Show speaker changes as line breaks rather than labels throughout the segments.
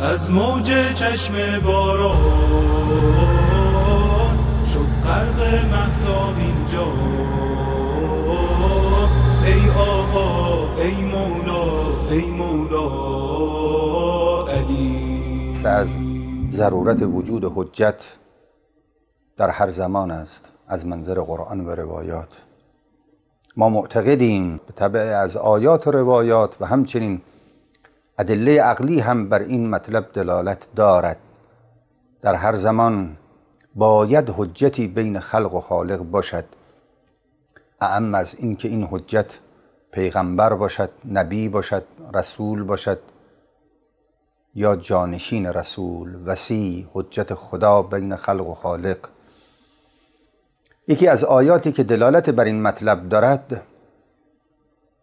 از موج چشم باران شد قرق مهتاب اینجا ای آقا ای مولا ای مولا علی از ضرورت وجود حجت در هر زمان است از منظر قرآن و روایات ما معتقدیم به طبع از آیات و روایات و همچنین ادله عقلی هم بر این مطلب دلالت دارد در هر زمان باید حجتی بین خلق و خالق باشد اعم از اینکه این حجت پیغمبر باشد نبی باشد رسول باشد یا جانشین رسول وسیع حجت خدا بین خلق و خالق یکی از آیاتی که دلالت بر این مطلب دارد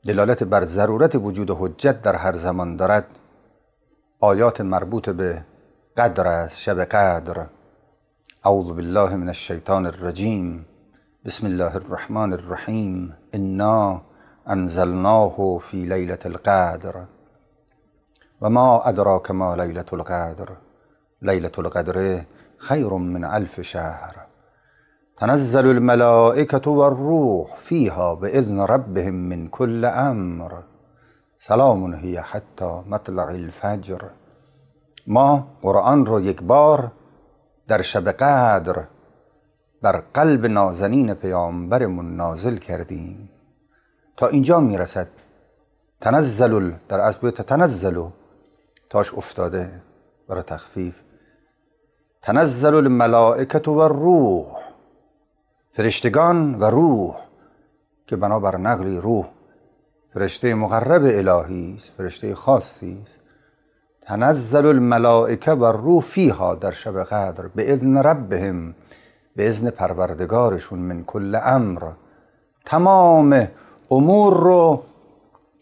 دلالت بر ضرورت وجود حجت در هر زمان دارد آیات مربوط به قدر است شب قدر اعوذ بالله من الشیطان الرجیم بسم الله الرحمن الرحیم انا انزلناه فی لیلة القدر و ما ادراک ما لیلة القدر لیلة القدر خیر من الف شهر تنزل الملائكة و فيها فیها ربهم من کل امر سلام هی حتی مطلع الفجر ما قرآن رو یک بار در شب قدر بر قلب نازنین پیامبرمون نازل کردیم تا اینجا میرسد تنزل در از تنزل تاش افتاده برای تخفیف تنزل الملائکت و الروح فرشتگان و روح که بنابر نقلی روح فرشته مقرب الهی است فرشته خاصی است تنزل الملائکه و روح فیها در شب قدر به اذن ربهم به اذن پروردگارشون من کل امر تمام امور رو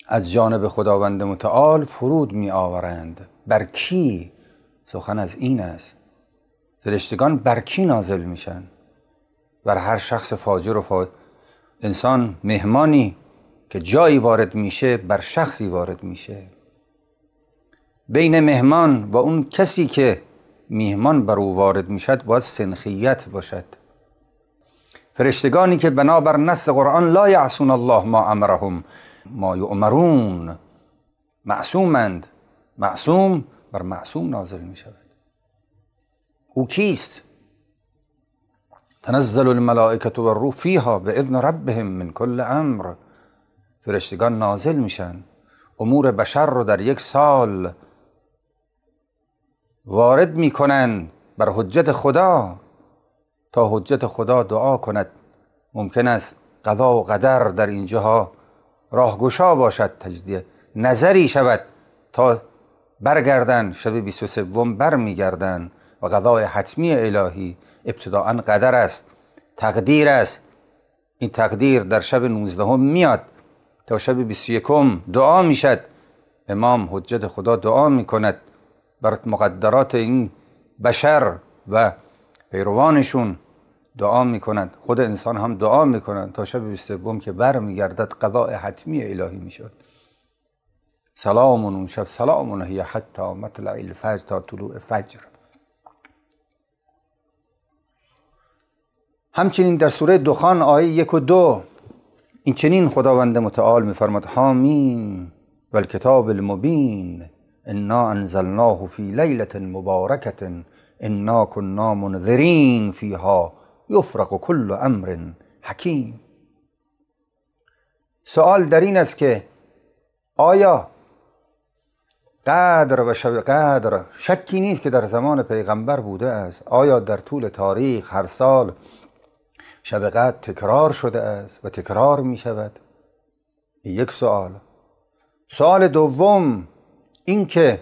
از جانب خداوند متعال فرود می آورند بر کی سخن از این است فرشتگان بر کی نازل میشن بر هر شخص فاجر و فاج... انسان مهمانی که جایی وارد میشه بر شخصی وارد میشه بین مهمان و اون کسی که مهمان بر او وارد میشد باید سنخیت باشد فرشتگانی که بنابر نص قرآن لا یعصون الله ما امرهم ما یعمرون معصومند معصوم بر معصوم نازل می شود او کیست تنزل الملائکت و روح فیها به اذن ربهم من کل امر فرشتگان نازل میشن امور بشر رو در یک سال وارد میکنن بر حجت خدا تا حجت خدا دعا کند ممکن است قضا و قدر در اینجاها راهگشا باشد تجدیه نظری شود تا برگردن شب 23 بر میگردن و قضای حتمی الهی ابتداعا قدر است تقدیر است این تقدیر در شب 19 میاد تا شب 21 دعا میشد امام حجت خدا دعا میکند بر مقدرات این بشر و پیروانشون دعا میکند خود انسان هم دعا میکند تا شب بوم که بر میگردد قضاء حتمی الهی میشد سلامون اون شب سلامون هی حتی مطلع الفجر تا طلوع فجر همچنین در سوره دخان آیه یک و دو این چنین خداوند متعال میفرماد حامین و کتاب المبین انا انزلناه فی لیلت مبارکت انا کنا منذرین فیها یفرق کل امر حکیم سوال در این است که آیا قدر و شب قدر شکی نیست که در زمان پیغمبر بوده است آیا در طول تاریخ هر سال شب تکرار شده است و تکرار می شود یک سوال سوال دوم اینکه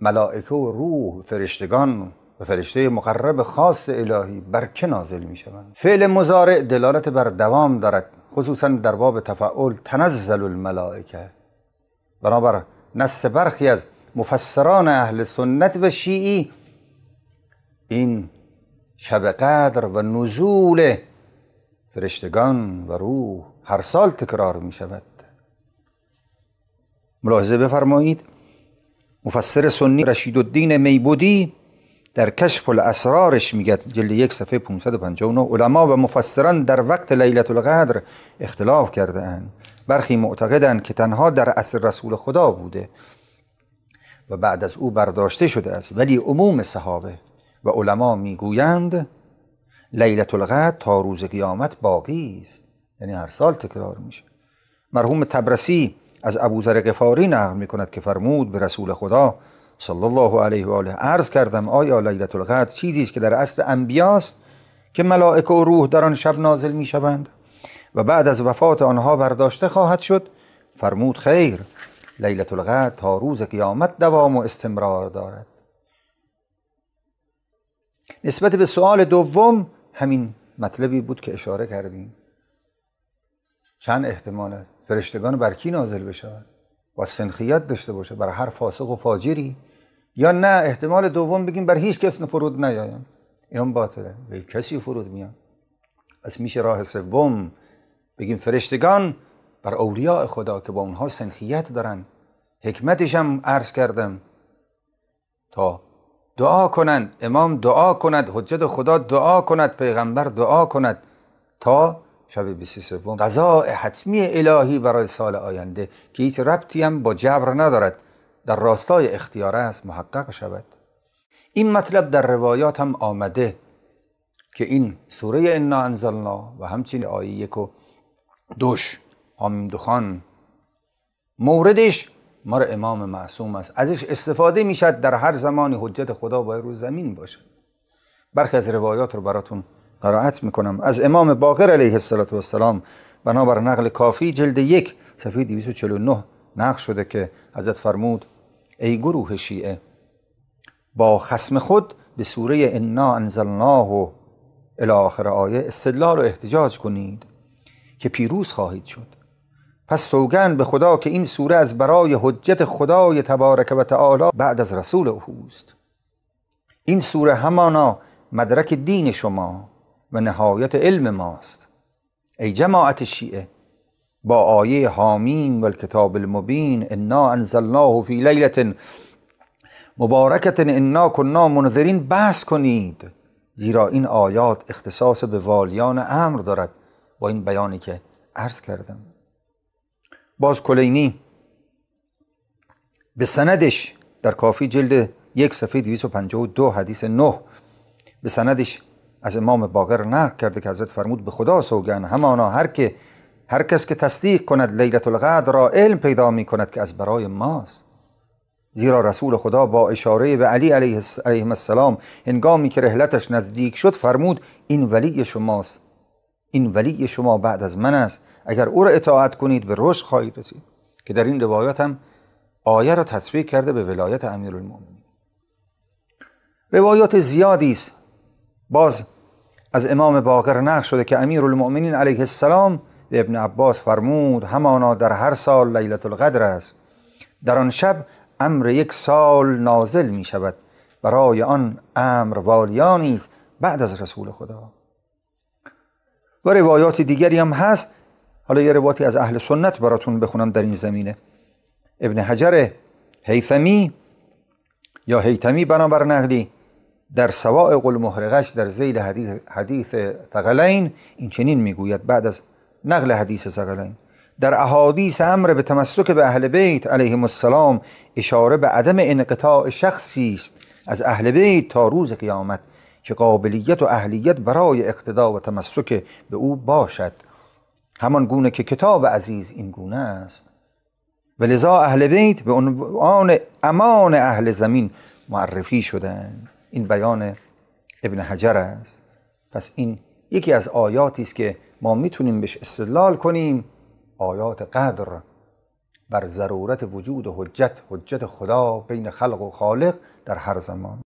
ملائکه و روح فرشتگان و فرشته مقرب خاص الهی بر چه نازل می شود فعل مزارع دلالت بر دوام دارد خصوصا در باب تفاعل تنزل الملائکه بنابر نص برخی از مفسران اهل سنت و شیعی این شب قدر و نزول فرشتگان و روح هر سال تکرار می شود ملاحظه بفرمایید مفسر سنی رشید الدین میبودی در کشف الاسرارش میگد جلد یک صفحه 559 علما و مفسران در وقت لیلت القدر اختلاف کرده اند برخی معتقدند که تنها در اصل رسول خدا بوده و بعد از او برداشته شده است ولی عموم صحابه و علما میگویند لیلت القدر تا روز قیامت باقی است یعنی هر سال تکرار میشه مرحوم تبرسی از ابوذر غفاری نقل میکند که فرمود به رسول خدا صلی الله علیه و آله عرض کردم آیا لیلت القدر چیزی است که در اصل انبیاست که ملائکه و روح در آن شب نازل میشوند و بعد از وفات آنها برداشته خواهد شد فرمود خیر لیلت القدر تا روز قیامت دوام و استمرار دارد نسبت به سوال دوم همین مطلبی بود که اشاره کردیم چند احتمال فرشتگان بر کی نازل بشود با سنخیت داشته باشه بر هر فاسق و فاجری یا نه احتمال دوم بگیم بر هیچ کس فرود نیایم این باطله به کسی فرود میاد از میشه راه سوم بگیم فرشتگان بر اولیاء خدا که با اونها سنخیت دارن حکمتش هم عرض کردم تا دعا کنند امام دعا کند حجت خدا دعا کند پیغمبر دعا کند تا شب 23 غذا حتمی الهی برای سال آینده که هیچ ربطی هم با جبر ندارد در راستای اختیار است محقق شود این مطلب در روایات هم آمده که این سوره انا انزلنا و همچنین آیه یک و دوش هم دخان موردش ما امام معصوم است ازش استفاده میشد در هر زمانی حجت خدا باید رو زمین باشد برخی از روایات رو براتون قرائت میکنم از امام باقر علیه السلام بنابر نقل کافی جلد یک صفحه 249 نقل شده که حضرت فرمود ای گروه شیعه با خسم خود به سوره انا انزلناه الی آخر آیه استدلال و احتجاج کنید که پیروز خواهید شد پس سوگن به خدا که این سوره از برای حجت خدای تبارک و تعالی بعد از رسول اوست این سوره همانا مدرک دین شما و نهایت علم ماست ای جماعت شیعه با آیه حامیم و الکتاب المبین انا انزلناه فی لیلت مبارکت انا کنا منذرین بحث کنید زیرا این آیات اختصاص به والیان امر دارد با این بیانی که عرض کردم باز کلینی به سندش در کافی جلد یک صفحه 252 حدیث 9 به سندش از امام باقر نقل کرده که حضرت فرمود به خدا سوگن همانا هر که هر کس که تصدیق کند لیلت القدر را علم پیدا می کند که از برای ماست زیرا رسول خدا با اشاره به علی علیه السلام هنگامی که رحلتش نزدیک شد فرمود این ولی شماست این ولی شما بعد از من است اگر او را اطاعت کنید به رشد خواهید رسید که در این روایات هم آیه را تطبیق کرده به ولایت امیرالمؤمنین روایات زیادی است باز از امام باقر نقل شده که امیرالمؤمنین علیه السلام به ابن عباس فرمود همانا در هر سال لیلت القدر است در آن شب امر یک سال نازل می شود برای آن امر والیانی است بعد از رسول خدا و روایات دیگری هم هست حالا یه رواتی از اهل سنت براتون بخونم در این زمینه ابن حجر هیثمی یا هیتمی بنابر نقلی در سواء قل در زیل حدیث, حدیث ثقلین این چنین میگوید بعد از نقل حدیث ثقلین در احادیث امر به تمسک به اهل بیت علیهم السلام اشاره به عدم انقطاع شخصی است از اهل بیت تا روز قیامت که قابلیت و اهلیت برای اقتدا و تمسک به او باشد همان گونه که کتاب عزیز این گونه است و لذا اهل بیت به عنوان امان اهل زمین معرفی شدن این بیان ابن حجر است پس این یکی از آیاتی است که ما میتونیم بهش استدلال کنیم آیات قدر بر ضرورت وجود حجت حجت خدا بین خلق و خالق در هر زمان